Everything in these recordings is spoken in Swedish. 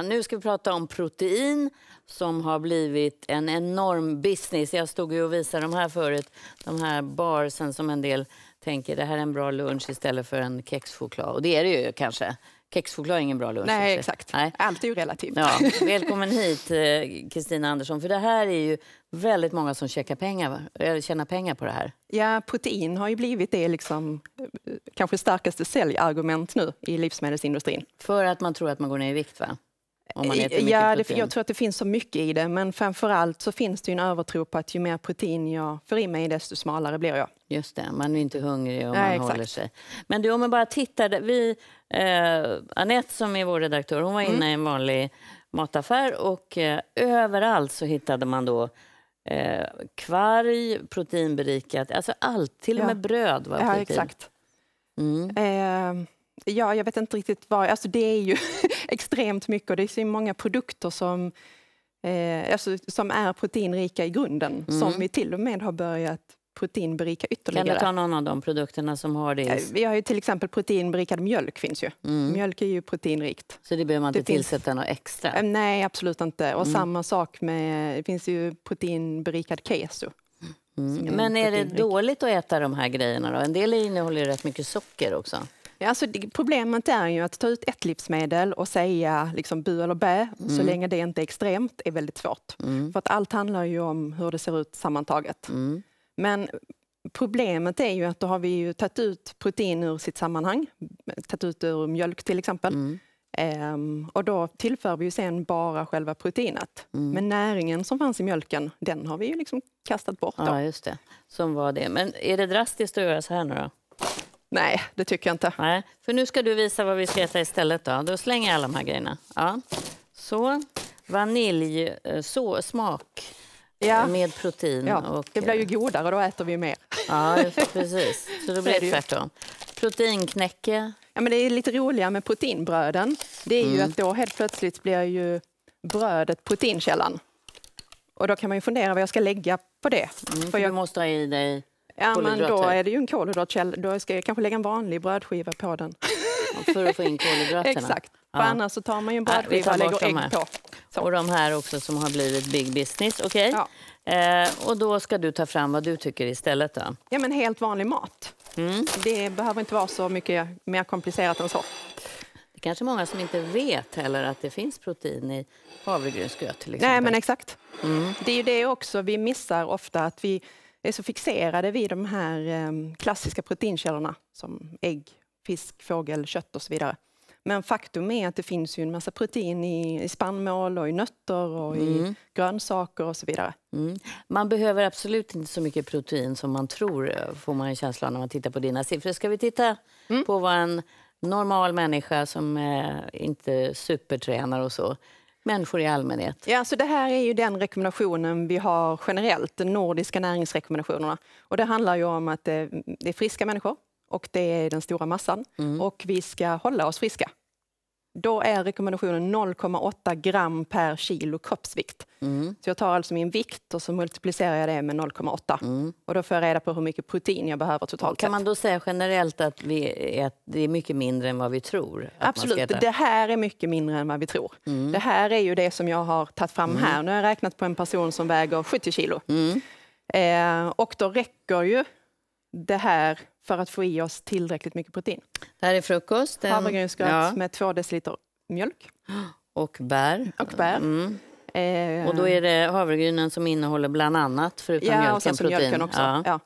Nu ska vi prata om protein som har blivit en enorm business. Jag stod ju och visade de här förut, de här barsen som en del tänker det här är en bra lunch istället för en kexchoklad. Och det är det ju kanske. Kexchoklad är ingen bra lunch. Nej, exakt. Nej. Allt är ju relativt. Ja. Välkommen hit, Kristina eh, Andersson. För det här är ju väldigt många som pengar, tjänar pengar på det här. Ja, protein har ju blivit det liksom, eh, kanske starkaste säljargument nu i livsmedelsindustrin. För att man tror att man går ner i vikt, va? Om man äter ja, det, protein. jag tror att det finns så mycket i det, men framför allt så finns det en övertro på att ju mer protein jag får i mig, desto smalare blir jag. Just det, man är inte hungrig och man exakt. håller sig. Men du, om man bara tittar, vi, eh, Anette som är vår redaktör, hon var mm. inne mm. i en vanlig mataffär och eh, överallt så hittade man då eh, kvarg, proteinberikat, alltså allt, till och med ja. bröd var protein. Ja, exakt. Mm. Eh, Ja, jag vet inte riktigt vad. Alltså det är ju extremt mycket och det är så många produkter som, eh, alltså, som är proteinrika i grunden mm. som vi till och med har börjat proteinberika ytterligare. Kan du ta någon av de produkterna som har det? Eh, vi har ju till exempel proteinberikad mjölk finns ju. Mm. Mjölk är ju proteinrikt. Så det behöver man inte det tillsätta finns... något extra? Eh, nej, absolut inte. Och mm. samma sak med, det finns ju proteinberikad keso. Mm. Men är det dåligt att äta de här grejerna då? En del innehåller ju rätt mycket socker också. Ja, alltså, problemet är ju att ta ut ett livsmedel och säga liksom, bu eller bä, mm. så länge det inte är extremt, är väldigt svårt. Mm. För att allt handlar ju om hur det ser ut sammantaget. Mm. Men problemet är ju att då har vi ju tagit ut protein ur sitt sammanhang, tagit ut ur mjölk till exempel. Um, och då tillför vi ju sen bara själva proteinet. Mm. Men näringen som fanns i mjölken, den har vi ju liksom kastat bort. Då. Ja, just det. Som var det. Men är det drastiskt att göra så här nu då? Nej, det tycker jag inte. Nej, för nu ska du visa vad vi ska äta istället. Då, då slänger jag alla de här grejerna. Ja. Så, vanilj, så, smak eh, ja. med protein. Ja, och, det blir ju godare, då äter vi mer. Ja, precis. Så då blir det tvärtom. Proteinknäcke. Ja, men det är lite roliga med proteinbröden. Det är mm. ju att då helt plötsligt blir ju brödet proteinkällan. Och då kan man ju fundera vad jag ska lägga på det. Mm, för jag... Du måste ha i dig Ja, men då typ. är det ju en kolhydratkälla. Då ska jag kanske lägga en vanlig brödskiva på den. För att få in kolhydraterna? Exakt. Ja. annars så tar man ju en brödskiva ja, och lägger ägg på. Så. Och de här också som har blivit big business. Okay. Ja. Eh, och då ska du ta fram vad du tycker istället då? Ja, men helt vanlig mat. Mm. Det behöver inte vara så mycket mer komplicerat än så Det kanske många som inte vet heller att det finns protein i havregrynsgröt Nej, men exakt. Mm. Det är ju det också vi missar ofta, att vi är så fixerade vid de här ehm, klassiska proteinkällorna som ägg, fisk, fågel, kött och så vidare. Men faktum är att det finns ju en massa protein i, i spannmål och i nötter och mm. i grönsaker och så vidare. Mm. Man behöver absolut inte så mycket protein som man tror, eh, får man en känsla när man tittar på dina siffror. Ska vi titta mm. på vad en normal människa som eh, inte supertränar och så människor i allmänhet? Ja, så det här är ju den rekommendationen vi har generellt, de nordiska näringsrekommendationerna. Och det handlar ju om att eh, det är friska människor och det är den stora massan. Mm. Och vi ska hålla oss friska då är rekommendationen 0,8 gram per kilo kroppsvikt. Mm. Så jag tar alltså min vikt och så multiplicerar jag det med 0,8. Mm. Och då får jag reda på hur mycket protein jag behöver totalt Kan man då säga generellt att, vi, att det är mycket mindre än vad vi tror? Absolut, det här är mycket mindre än vad vi tror. Mm. Det här är ju det som jag har tagit fram mm. här. Nu har jag räknat på en person som väger 70 kilo. Mm. Eh, och då räcker ju det här för att få i oss tillräckligt mycket protein. Det här är frukost. Havregrynsgröt ja. med två deciliter mjölk. Och bär. Och bär. Mm. Eh, och då är det havregrynen som innehåller bland annat, förutom ja, mjölken, protein. Mjölken också. Ja. Ja.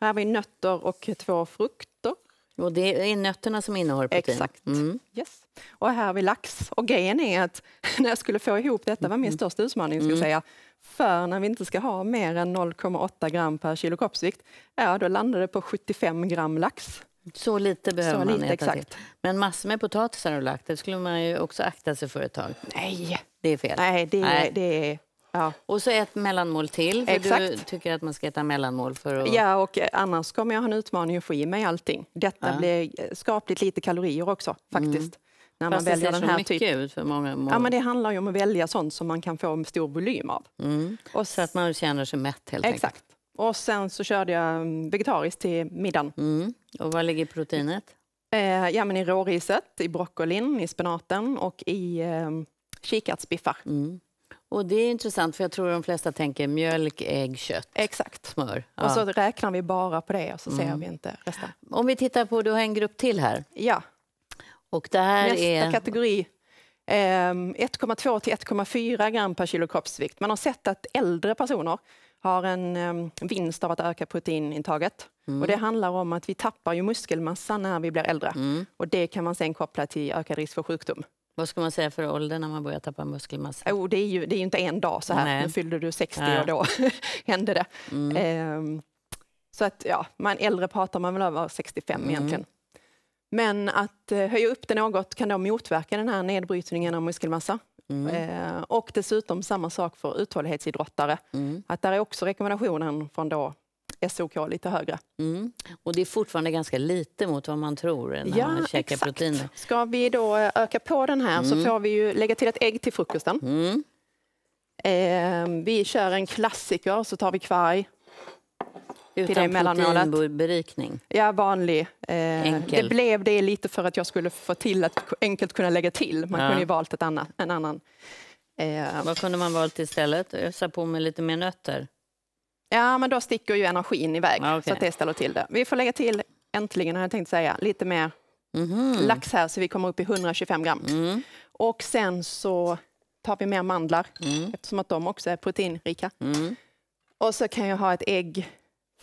Här har vi nötter och två frukter. Och det är nötterna som innehåller protein? Exakt. Mm. Yes. Och här har vi lax. Och grejen är att när jag skulle få ihop detta var min mm. största utmaning, ska mm. säga, för när vi inte ska ha mer än 0,8 gram per kilo kroppsvikt, ja, då landar det på 75 gram lax. Så lite behöver Så man lite, äta exakt. till. Men massor med potatisar och lagt, det skulle man ju också akta sig för ett tag. Nej! Det är fel. Nej, det, Nej. det är... Ja. Och så ett mellanmål till, för Exakt. du tycker att man ska äta mellanmål för att... Ja, och eh, annars kommer jag ha en utmaning att få i mig allting. Detta ja. blir eh, skapligt lite kalorier också, faktiskt. Mm. När Fast man väljer det ser så mycket typ... ut för många. Ja, men det handlar ju om att välja sånt som man kan få en stor volym av. Mm. Och så att man känner sig mätt helt Exakt. Enkelt. Och sen så körde jag mm, vegetariskt till middagen. Mm. Och var ligger proteinet? Eh, ja, men I råriset, i broccolin, i spenaten och i eh, kikärtsbiffar. Mm. Och det är intressant, för jag tror de flesta tänker mjölk, ägg, kött, Exakt. smör. Ja. Och så räknar vi bara på det och så mm. ser vi inte resten. Om vi tittar på, du har en grupp till här. Ja. Och det här Nästa är... kategori 1,2 ehm, till 1,4 gram per kilo kroppsvikt. Man har sett att äldre personer har en ehm, vinst av att öka proteinintaget. Mm. Och det handlar om att vi tappar ju muskelmassa när vi blir äldre. Mm. Och det kan man sen koppla till ökad risk för sjukdom. Vad ska man säga för ålder när man börjar tappa muskelmassa? Oh, det, är ju, det är ju inte en dag så här, Nej. nu fyllde du 60 ja. och då hände det. Mm. Ehm, så att ja, man äldre pratar man väl över 65 mm. egentligen. Men att eh, höja upp det något kan då motverka den här nedbrytningen av muskelmassa. Mm. Eh, och dessutom samma sak för uthållighetsidrottare. Mm. Att där är också rekommendationen från då SOK lite högre. Mm. Och det är fortfarande ganska lite mot vad man tror när ja, man käkar exakt. proteiner. Ska vi då eh, öka på den här så mm. får vi ju lägga till ett ägg till frukosten. Eh, vi kör en klassiker, så tar vi kvarg, utan proteinberikning? Ja, vanlig. Eh, det blev det lite för att jag skulle få till att enkelt kunna lägga till. Man ja. kunde ju valt ett annat, en annan. Eh. Vad kunde man valt istället? Ösa på med lite mer nötter? Ja, men då sticker ju energin iväg, okay. så att det ställer till det. Vi får lägga till, äntligen har jag tänkt säga, lite mer mm -hmm. lax här så vi kommer upp i 125 gram. Mm. Och sen så tar vi mer mandlar mm. eftersom att de också är proteinrika. Mm. Och så kan jag ha ett ägg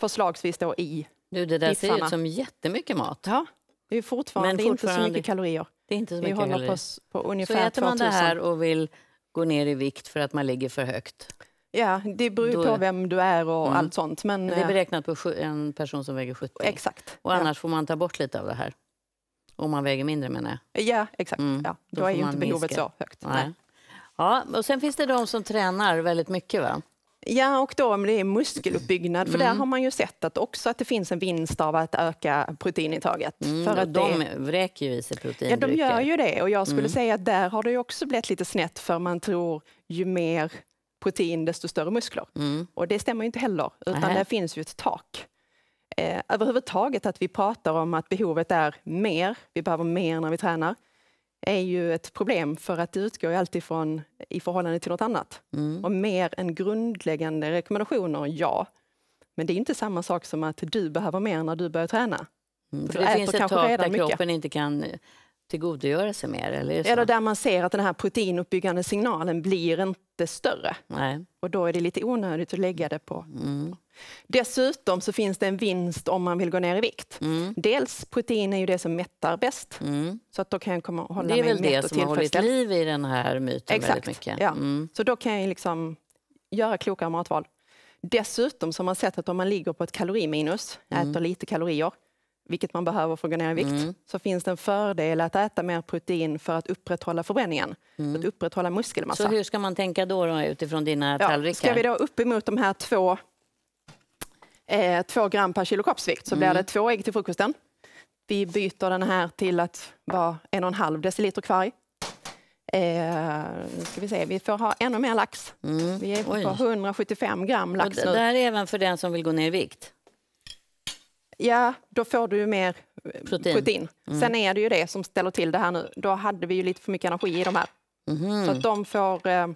förslagsvis då i Du, det där ser ut som jättemycket mat. Ja, det är fortfarande, Men fortfarande inte så mycket kalorier. Det är inte så mycket Vi håller kalorier. på, på ungefär Så äter 2000. man det här och vill gå ner i vikt för att man ligger för högt? Ja, det beror ju på vem du är och mm. allt sånt. Men, det är eh, beräknat på en person som väger 70? Exakt. Och annars ja. får man ta bort lite av det här? Om man väger mindre menar jag. Ja, exakt. Mm. Ja, då, då är ju inte behovet minska. så högt. Nej. Ja, och sen finns det de som tränar väldigt mycket va? Ja, och då om det är muskeluppbyggnad, för mm. där har man ju sett att också att det finns en vinst av att öka proteinintaget. Mm, för att de det... vräker ju i sig proteindrycker. Ja, de gör ju det. Och jag skulle mm. säga att där har det också blivit lite snett, för man tror ju mer protein, desto större muskler. Mm. Och det stämmer ju inte heller, utan Aha. där finns ju ett tak. Eh, överhuvudtaget att vi pratar om att behovet är mer, vi behöver mer när vi tränar är ju ett problem för att det utgår ju alltid från i förhållande till något annat. Mm. Och mer än grundläggande rekommendationer, ja. Men det är inte samma sak som att du behöver mer när du börjar träna. Mm, för, det finns ett tak där mycket. kroppen inte kan tillgodogöra sig mer? Eller, eller där man ser att den här proteinuppbyggande signalen blir inte större. Nej. Och då är det lite onödigt att lägga det på. Mm. Dessutom så finns det en vinst om man vill gå ner i vikt. Mm. Dels protein är ju det som mättar bäst. Mm. Så att då kan jag komma och hålla mig mätt och Det är väl det som har hållit liv i den här myten Exakt. väldigt mycket. Ja. Mm. Så då kan jag liksom göra klokare matval. Dessutom så har man sett att om man ligger på ett kaloriminus, mm. äter lite kalorier, vilket man behöver för att gå ner i vikt, mm. så finns det en fördel att äta mer protein för att upprätthålla förbränningen, mm. för att mm. upprätthålla muskelmassa. Så hur ska man tänka då, då utifrån dina ja, tallrikar? Ska vi då uppemot de här två, eh, två gram per kilo kroppsvikt så mm. blir det två ägg till frukosten. Vi byter den här till att vara en och en halv deciliter kvarg. Eh, ska vi, se. vi får ha ännu mer lax. Mm. Vi är på Oj. 175 gram lax nu. Det här är även för den som vill gå ner i vikt? ja, då får du ju mer eh, protein. protein. Mm. Sen är det ju det som ställer till det här nu. Då hade vi ju lite för mycket energi i de här. Mm. Så att de får, eh,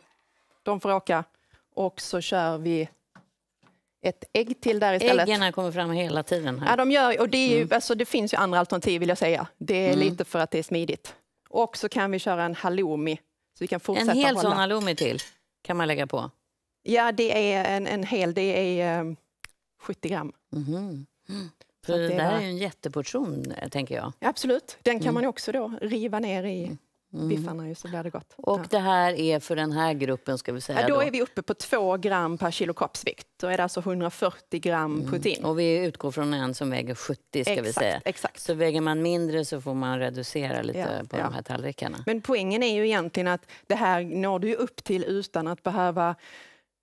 de får åka och så kör vi ett ägg till där istället. Äggen kommer fram hela tiden. Här. Ja, de gör, och det, är ju, mm. alltså, det finns ju andra alternativ vill jag säga. Det är mm. lite för att det är smidigt. Och så kan vi köra en halloumi. Så vi kan fortsätta en hel sån halloumi till kan man lägga på? Ja, det är en, en hel. Det är eh, um, 70 gram. Mm. För det, det här är ju en jätteportion, eh, tänker jag. absolut. Den kan mm. man också då riva ner i mm. mm. biffarna så blir det gott. Och ja. det här är för den här gruppen, ska vi säga? Ja, då, då, är vi uppe på 2 gram per kilo kroppsvikt. Då är det alltså 140 gram mm. protein. Och vi utgår från en som väger 70, ska exakt, vi säga. Exakt. Så väger man mindre så får man reducera lite ja, på ja. de här tallrikarna. Men poängen är ju egentligen att det här når du upp till utan att behöva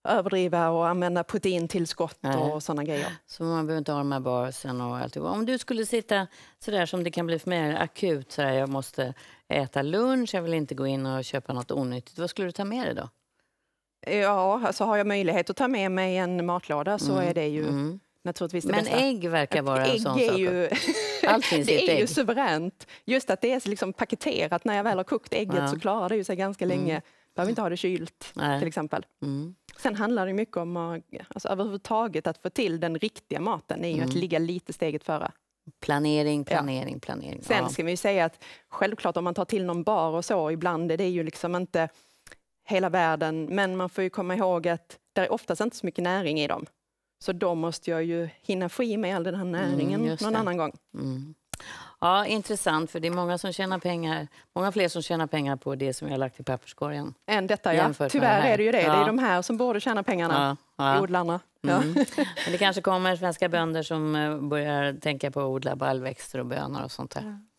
överdriva och använda proteintillskott Nej. och sådana grejer. Så man behöver inte ha de här barsen och alltihop. Om du skulle sitta sådär som det kan bli för mig, akut, sådär, jag måste äta lunch, jag vill inte gå in och köpa något onyttigt. Vad skulle du ta med dig då? Ja, alltså har jag möjlighet att ta med mig en matlåda så mm. är det ju mm. naturligtvis det Men bästa. ägg verkar vara ägg en sån sak. Ju... Allt finns det i ett ägg. är ju suveränt. Just att det är liksom paketerat. När jag väl har kokt ägget ja. så klarar det ju sig ganska mm. länge behöver inte ha det kylt Nej. till exempel. Mm. Sen handlar det mycket om att, alltså överhuvudtaget att få till den riktiga maten är ju mm. att ligga lite steget före. Planering, planering, ja. planering. Sen ska vi säga att självklart om man tar till någon bar och så, ibland är det ju liksom inte hela världen, men man får ju komma ihåg att det är oftast inte så mycket näring i dem. Så då måste jag ju hinna få i mig all den här mm, näringen mm, någon annan gång. Mm. Ja, intressant, för det är många som tjänar pengar, många fler som tjänar pengar på det som jag har lagt i papperskorgen. Än detta, ja. Tyvärr det är det ju det. Ja. Det är de här som borde tjäna pengarna, ja. ja. odlarna. Mm. Men det kanske kommer svenska bönder som eh, börjar tänka på att odla baljväxter och bönor och sånt där.